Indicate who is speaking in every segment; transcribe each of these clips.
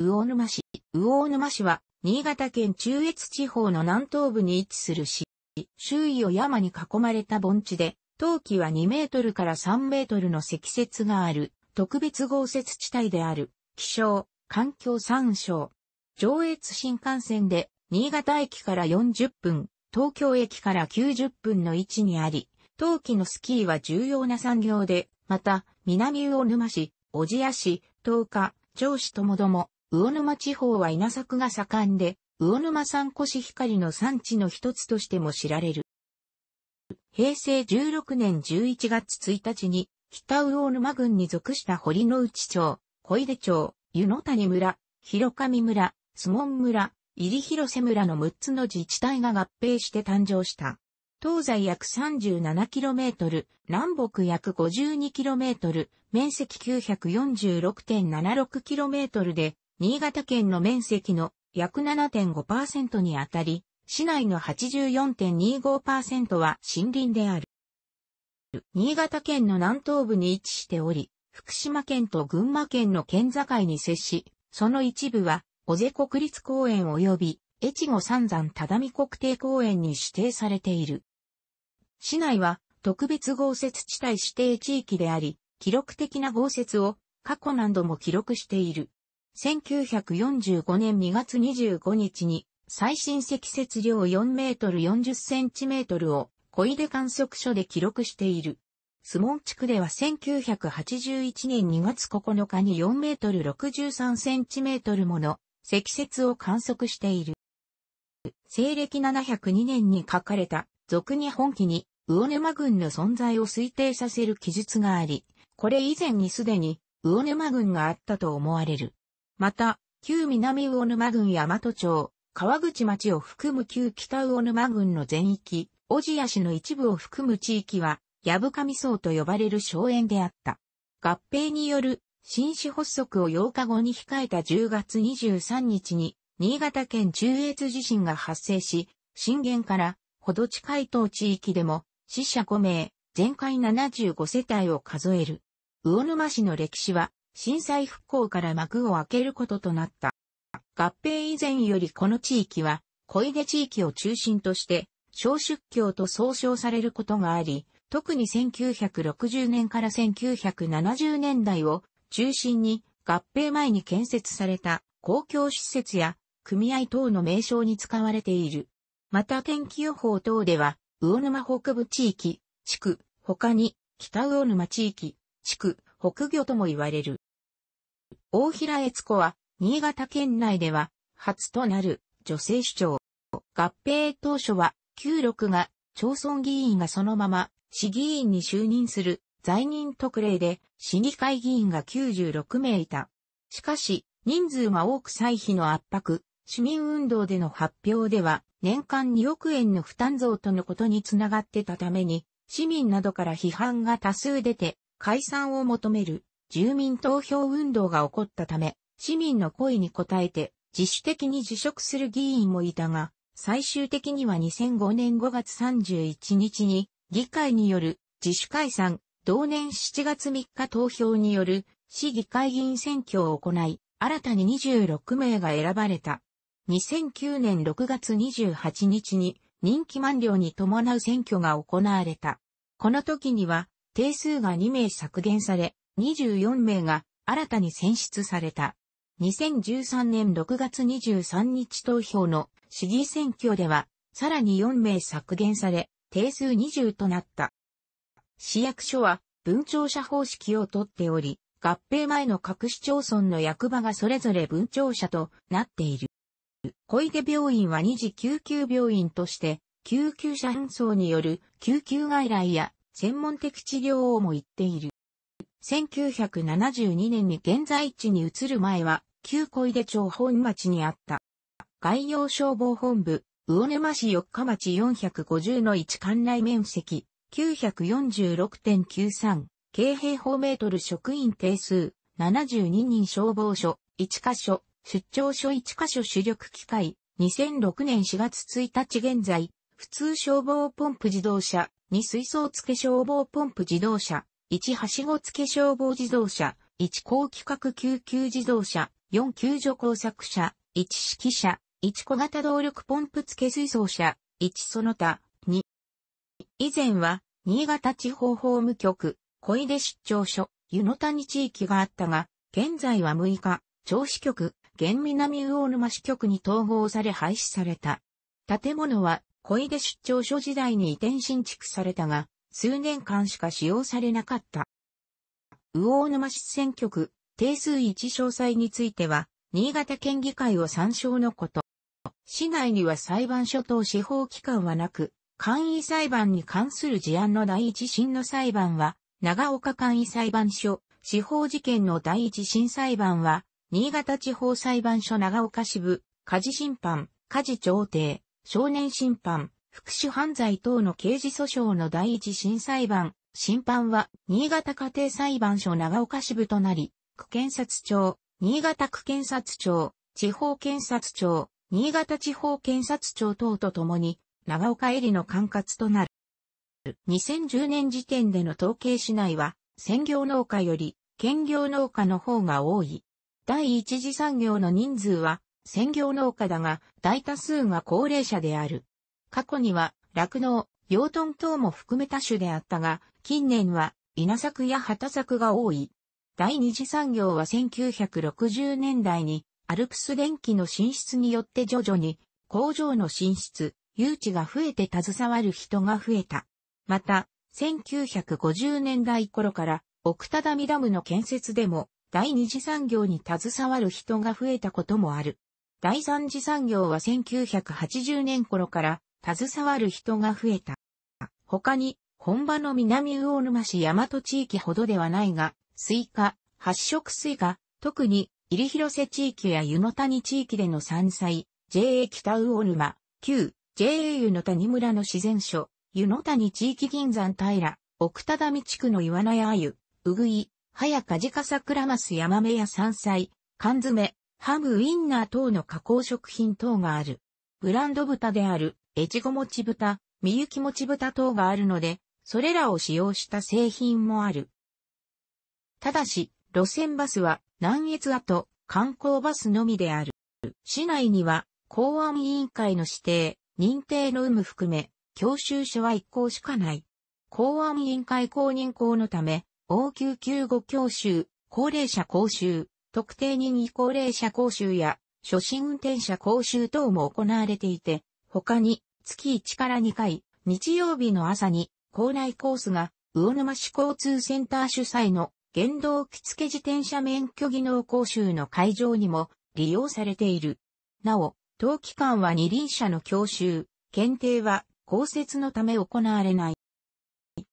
Speaker 1: 魚沼市。魚沼市は、新潟県中越地方の南東部に位置する市。周囲を山に囲まれた盆地で、冬季は2メートルから3メートルの積雪がある、特別豪雪地帯である、気象、環境参照。上越新幹線で、新潟駅から40分、東京駅から90分の位置にあり、冬季のスキーは重要な産業で、また、南魚沼市、小千谷市、東下、上市ともども、魚沼地方は稲作が盛んで、魚沼産コシヒカリの産地の一つとしても知られる。平成16年11月1日に、北魚沼郡に属した堀之内町、小出町、湯の谷村、広上村、相門村、入広瀬村の6つの自治体が合併して誕生した。東西約 37km、南北約 52km、面積 946.76km で、新潟県の面積の約7.5%にあたり、市内の84.25%は森林である。新潟県の南東部に位置しており、福島県と群馬県の県境に接し、その一部は、尾瀬国立公園及び、越後三山只見国定公園に指定されている。市内は、特別豪雪地帯指定地域であり、記録的な豪雪を過去何度も記録している。1945年2月25日に最新積雪量4メートル40センチメートルを小出観測所で記録している。スモン地区では1981年2月9日に4メートル63センチメートルもの積雪を観測している。西暦702年に書かれた俗日本記に魚沼軍の存在を推定させる記述があり、これ以前にすでに魚沼軍があったと思われる。また、旧南魚沼郡大和町、川口町を含む旧北魚沼郡の全域、小千谷市の一部を含む地域は、ヤブカミ層と呼ばれる荘園であった。合併による新市発足を8日後に控えた10月23日に、新潟県中越地震が発生し、震源からほど近い当地域でも死者5名、全壊75世帯を数える。魚沼市の歴史は震災復興から幕を開けることとなった。合併以前よりこの地域は、小出地域を中心として、小出教と総称されることがあり、特に1960年から1970年代を中心に合併前に建設された公共施設や組合等の名称に使われている。また天気予報等では、魚沼北部地域、地区、他に北魚沼地域、地区、北魚とも言われる。大平悦子は、新潟県内では、初となる女性市長。合併当初は、96が、町村議員がそのまま、市議員に就任する、在任特例で、市議会議員が96名いた。しかし、人数が多く歳費の圧迫、市民運動での発表では、年間2億円の負担増とのことにつながってたために、市民などから批判が多数出て、解散を求める住民投票運動が起こったため、市民の声に応えて自主的に辞職する議員もいたが、最終的には2005年5月31日に議会による自主解散、同年7月3日投票による市議会議員選挙を行い、新たに26名が選ばれた。2009年6月28日に任期満了に伴う選挙が行われた。この時には定数が2名削減され、24名が新たに選出された。2013年6月23日投票の市議選挙では、さらに4名削減され、定数20となった。市役所は、分庁舎方式をとっており、合併前の各市町村の役場がそれぞれ分庁舎となっている。小池病院は二次救急病院として、救急車搬送による救急外来や専門的治療をも行っている。1972年に現在地に移る前は、旧小出町本町にあった。外洋消防本部、魚沼市四日町450の1管内面積、946.93、京平方メートル職員定数、72人消防署、1カ所、出張所1カ所主力機械、2006年4月1日現在、普通消防ポンプ自動車、2水槽付け消防ポンプ自動車、1はしご付消防自動車、1高規格救急自動車、4救助工作車、1指揮車、1小型動力ポンプ付水槽車、1その他、2。以前は、新潟地方法務局、小出出張所、湯の谷地域があったが、現在は6日、調子局、現南魚沼支局に統合され廃止された。建物は、小出出張所時代に移転新築されたが、数年間しか使用されなかった。魚沼市選挙区、定数一詳細については、新潟県議会を参照のこと。市内には裁判所等司法機関はなく、簡易裁判に関する事案の第一審の裁判は、長岡簡易裁判所、司法事件の第一審裁判は、新潟地方裁判所長岡支部、家事審判、家事調停、少年審判、福祉犯罪等の刑事訴訟の第一審裁判、審判は、新潟家庭裁判所長岡支部となり、区検察庁、新潟区検察庁、地方検察庁、新潟地方検察庁等とともに、長岡入りの管轄となる。2010年時点での統計市内は、専業農家より、兼業農家の方が多い。第一次産業の人数は、専業農家だが、大多数が高齢者である。過去には、酪農、養豚等も含めた種であったが、近年は稲作や畑作が多い。第二次産業は1960年代にアルプス電気の進出によって徐々に工場の進出、誘致が増えて携わる人が増えた。また、1950年代頃から奥多摩ダムの建設でも第二次産業に携わる人が増えたこともある。第三次産業は1980年頃から携わる人が増えた。他に、本場の南魚沼市大和地域ほどではないが、スイカ、発色スイカ、特に、入広瀬地域や湯の谷地域での山菜、JA 北魚沼、旧 JA 湯の谷村の自然所、湯の谷地域銀山平、奥只見地区の岩名や鮎、うぐい、はやかじか桜マスヤマメや山菜、缶詰、ハムウインナー等の加工食品等がある。ブランド豚である越後もち豚、みゆきもち豚等があるので、それらを使用した製品もある。ただし、路線バスは南越後、観光バスのみである。市内には公安委員会の指定、認定の有無含め、教習所は一校しかない。公安委員会公認校のため、応急救護教習、高齢者講習、特定任意高齢者講習や、初心運転者講習等も行われていて、他に、月1から2回、日曜日の朝に、校内コースが、魚沼市交通センター主催の、原動機付自転車免許技能講習の会場にも、利用されている。なお、当期間は二輪車の教習、検定は、公設のため行われない。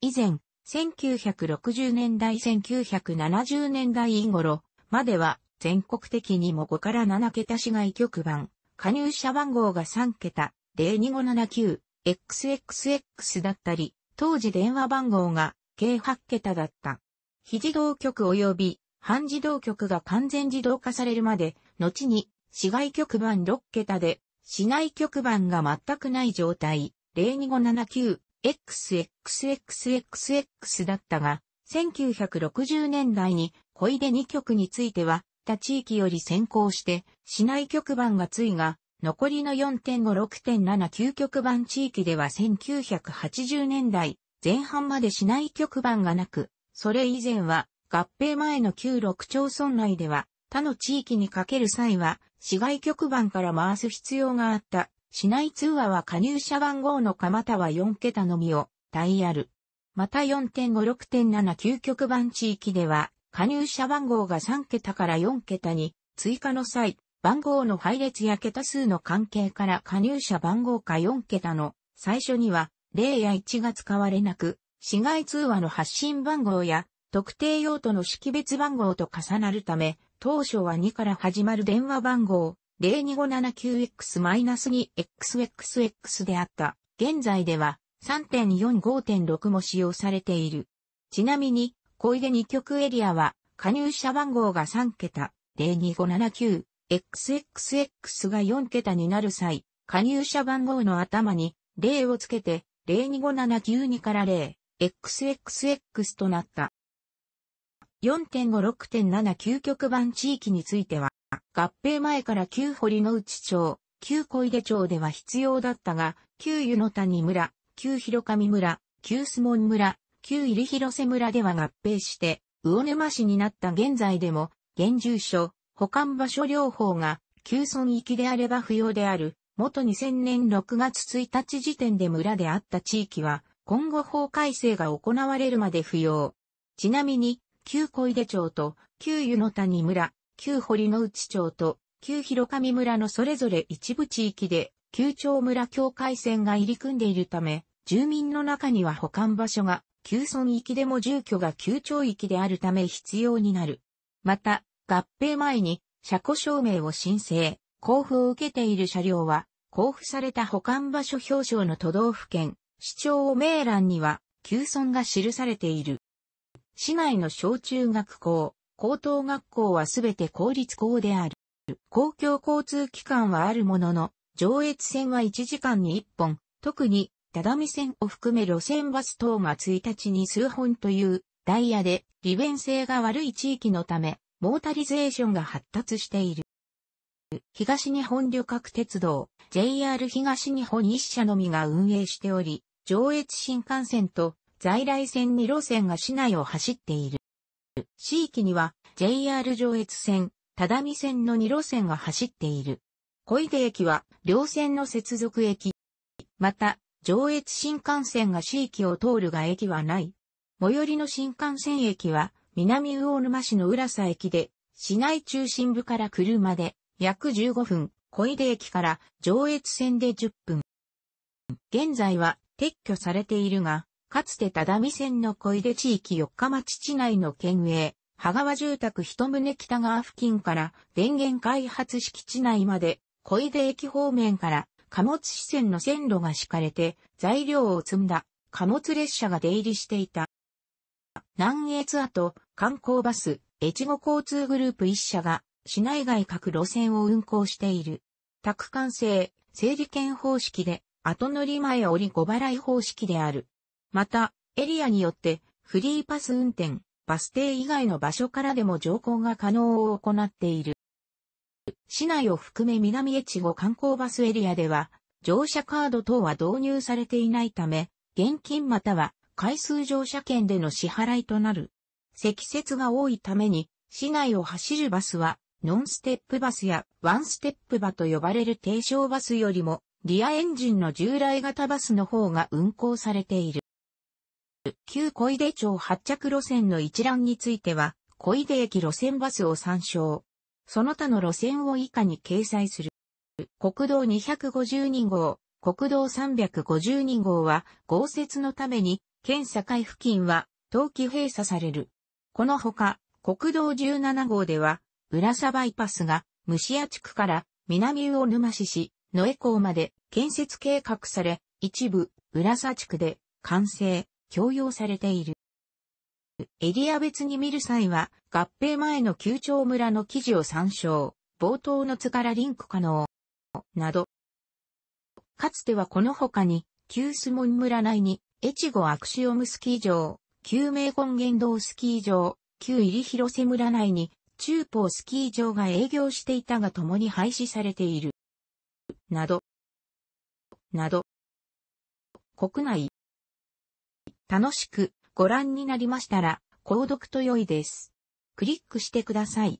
Speaker 1: 以前、1960年代1970年代頃までは、全国的にも5から7桁市外局番、加入者番号が3桁、0259XXX だったり、当時電話番号が計8桁だった。非自動局及び半自動局が完全自動化されるまで、後に市外局番6桁で、市内局番が全くない状態、02579XXXXX だったが、1960年代に小出2局については、他地域より先行して、市内局番がついが、残りの4.56.7 9局番地域では1980年代前半まで市内局番がなく、それ以前は合併前の旧6町村内では他の地域にかける際は市外局番から回す必要があった市内通話は加入者番号のかまたは4桁のみをダイヤル。また4.56.79局番地域では加入者番号が3桁から4桁に追加の際、番号の配列や桁数の関係から加入者番号か4桁の最初には0や1が使われなく、市外通話の発信番号や特定用途の識別番号と重なるため、当初は2から始まる電話番号 02579X-2XXX であった。現在では3.45.6も使用されている。ちなみに、小出2極エリアは加入者番号が3桁、02579、XXX が4桁になる際、加入者番号の頭に0をつけて02579から0、XXX となった。4.56.7極版地域については、合併前から旧堀之内町、旧小出町では必要だったが、旧湯の谷村、旧広上村、旧須門村、旧入広瀬村では合併して、魚沼市になった現在でも、現住所、保管場所療法が、旧村域であれば不要である、元2000年6月1日時点で村であった地域は、今後法改正が行われるまで不要。ちなみに、旧小出町と、旧湯の谷村、旧堀之内町と、旧広上村のそれぞれ一部地域で、旧町村境界線が入り組んでいるため、住民の中には保管場所が、旧村域でも住居が旧町域であるため必要になる。また、合併前に車庫証明を申請、交付を受けている車両は、交付された保管場所表彰の都道府県、市長を名欄には、旧村が記されている。市内の小中学校、高等学校はすべて公立校である。公共交通機関はあるものの、上越線は1時間に1本、特に、只見線を含め路線バス等が1日に数本というダイヤで利便性が悪い地域のため、モータリゼーションが発達している。東日本旅客鉄道 JR 東日本一社のみが運営しており、上越新幹線と在来線2路線が市内を走っている。地域には JR 上越線、只見線の2路線が走っている。小出駅は両線の接続駅。また、上越新幹線が市域を通るが駅はない。最寄りの新幹線駅は南魚沼市の浦佐駅で、市内中心部から車で約15分、小出駅から上越線で10分。現在は撤去されているが、かつて只見線の小出地域四日町市内の県営、羽川住宅一棟北側付近から電源開発敷地内まで、小出駅方面から貨物支線の線路が敷かれて材料を積んだ貨物列車が出入りしていた。南越跡、観光バス、越後交通グループ1社が、市内外各路線を運行している。宅間制、整理券方式で、後乗り前折り5払い方式である。また、エリアによって、フリーパス運転、バス停以外の場所からでも乗降が可能を行っている。市内を含め南越後観光バスエリアでは、乗車カード等は導入されていないため、現金または回数乗車券での支払いとなる。積雪が多いために、市内を走るバスは、ノンステップバスやワンステップバと呼ばれる低床バスよりも、リアエンジンの従来型バスの方が運行されている。旧小出町発着路線の一覧については、小出駅路線バスを参照。その他の路線を以下に掲載する。国道252号、国道352号は豪雪のために県境付近は、冬季閉鎖される。このほか、国道17号では、浦沢バイパスが、虫屋地区から南魚沼市市、野江港まで建設計画され、一部、浦沢地区で完成、供用されている。エリア別に見る際は、合併前の旧町村の記事を参照、冒頭の図からリンク可能、など。かつてはこの他に、旧守門村内に越後アクシオムスキー場、旧名根源道スキー場、旧入広瀬村内に中高スキー場が営業していたが共に廃止されている。など、など、国内、楽しくご覧になりましたら、購読と良いです。クリックしてください。